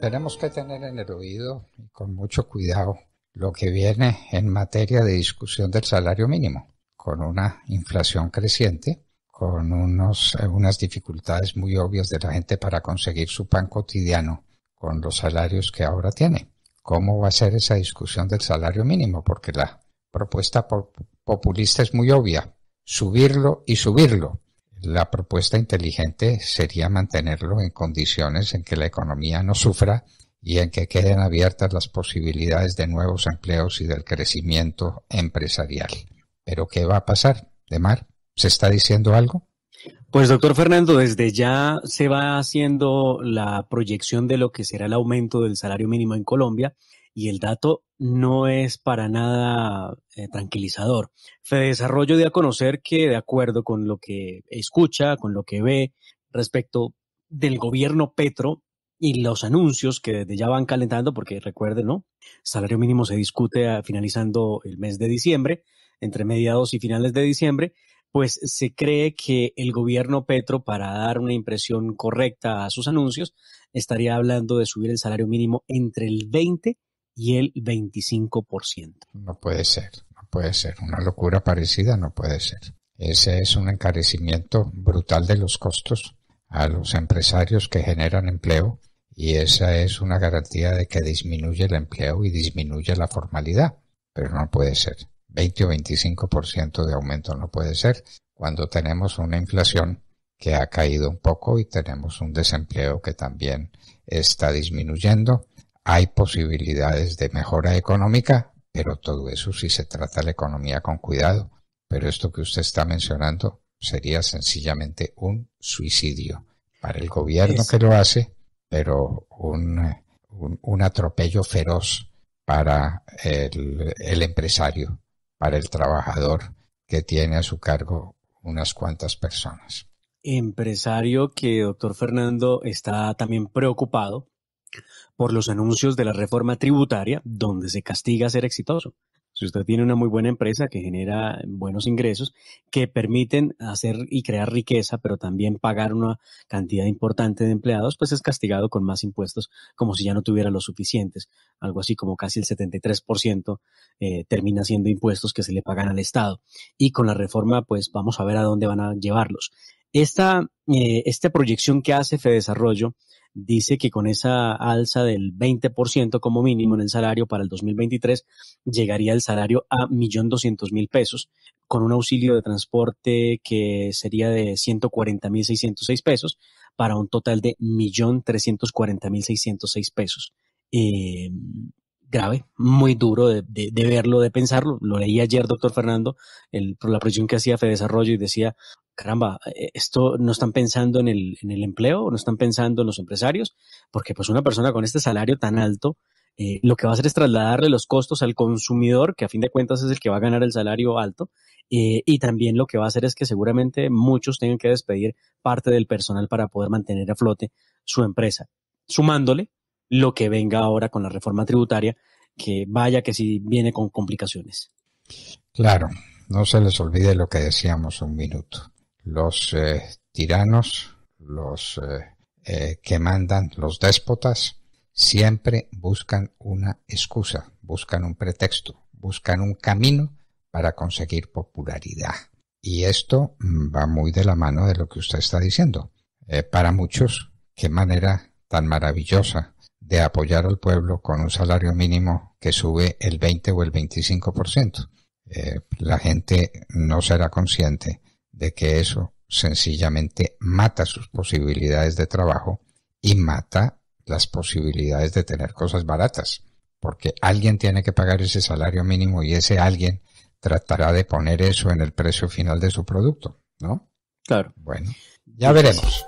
Tenemos que tener en el oído y con mucho cuidado lo que viene en materia de discusión del salario mínimo, con una inflación creciente, con unos, unas dificultades muy obvias de la gente para conseguir su pan cotidiano con los salarios que ahora tiene. ¿Cómo va a ser esa discusión del salario mínimo? Porque la propuesta populista es muy obvia, subirlo y subirlo. La propuesta inteligente sería mantenerlo en condiciones en que la economía no sufra y en que queden abiertas las posibilidades de nuevos empleos y del crecimiento empresarial. Pero ¿qué va a pasar? ¿De mar? ¿Se está diciendo algo? Pues doctor Fernando, desde ya se va haciendo la proyección de lo que será el aumento del salario mínimo en Colombia y el dato no es para nada eh, tranquilizador. tranquilizador. Desarrollo dio a conocer que de acuerdo con lo que escucha, con lo que ve respecto del gobierno Petro y los anuncios que desde ya van calentando, porque recuerden, ¿no? Salario mínimo se discute finalizando el mes de diciembre, entre mediados y finales de diciembre, pues se cree que el gobierno Petro, para dar una impresión correcta a sus anuncios, estaría hablando de subir el salario mínimo entre el 20 y y el 25%. No puede ser, no puede ser. Una locura parecida no puede ser. Ese es un encarecimiento brutal de los costos a los empresarios que generan empleo y esa es una garantía de que disminuye el empleo y disminuye la formalidad. Pero no puede ser. 20 o 25% de aumento no puede ser cuando tenemos una inflación que ha caído un poco y tenemos un desempleo que también está disminuyendo hay posibilidades de mejora económica, pero todo eso si se trata la economía con cuidado. Pero esto que usted está mencionando sería sencillamente un suicidio para el gobierno que lo hace, pero un, atropello feroz para el, el, empresario, para el trabajador que tiene a su cargo unas cuantas personas. Empresario que, doctor Fernando, está también preocupado por los anuncios de la reforma tributaria, donde se castiga ser exitoso. Si usted tiene una muy buena empresa que genera buenos ingresos, que permiten hacer y crear riqueza, pero también pagar una cantidad importante de empleados, pues es castigado con más impuestos, como si ya no tuviera los suficientes. Algo así como casi el 73% eh, termina siendo impuestos que se le pagan al Estado. Y con la reforma, pues vamos a ver a dónde van a llevarlos. Esta, eh, esta proyección que hace Fedesarrollo dice que con esa alza del 20% como mínimo en el salario para el 2023 llegaría el salario a 1.200.000 pesos con un auxilio de transporte que sería de 140.606 pesos para un total de 1.340.606 pesos. Eh, grave, muy duro de, verlo, de pensarlo. Lo leí ayer, doctor Fernando, el, por la presión que hacía Fedesarrollo y decía, caramba, eh, esto no están pensando en el, empleo, no están pensando en los empresarios, porque pues una persona con este salario tan alto, eh, lo que va a hacer es trasladarle los costos al consumidor, que a fin de cuentas es el que va a ganar el salario alto, eh, y también lo que va a hacer es que seguramente muchos tengan que despedir parte del personal para poder mantener a flote su empresa, sumándole lo que venga ahora con la reforma tributaria, que vaya que si viene con complicaciones. Claro, no se les olvide lo que decíamos un minuto los eh, tiranos, los eh, eh, que mandan, los déspotas, siempre buscan una excusa, buscan un pretexto, buscan un camino para conseguir popularidad. Y esto mm, va muy de la mano de lo que usted está diciendo. para muchos, qué manera tan maravillosa de apoyar al pueblo con un salario mínimo que sube el 20 o el 25%. la gente no será consciente de que eso sencillamente mata sus posibilidades de trabajo y mata las posibilidades de tener cosas baratas, porque alguien tiene que pagar ese salario mínimo y ese alguien tratará de poner eso en el precio final de su producto, ¿no? Claro. Bueno, ya veremos.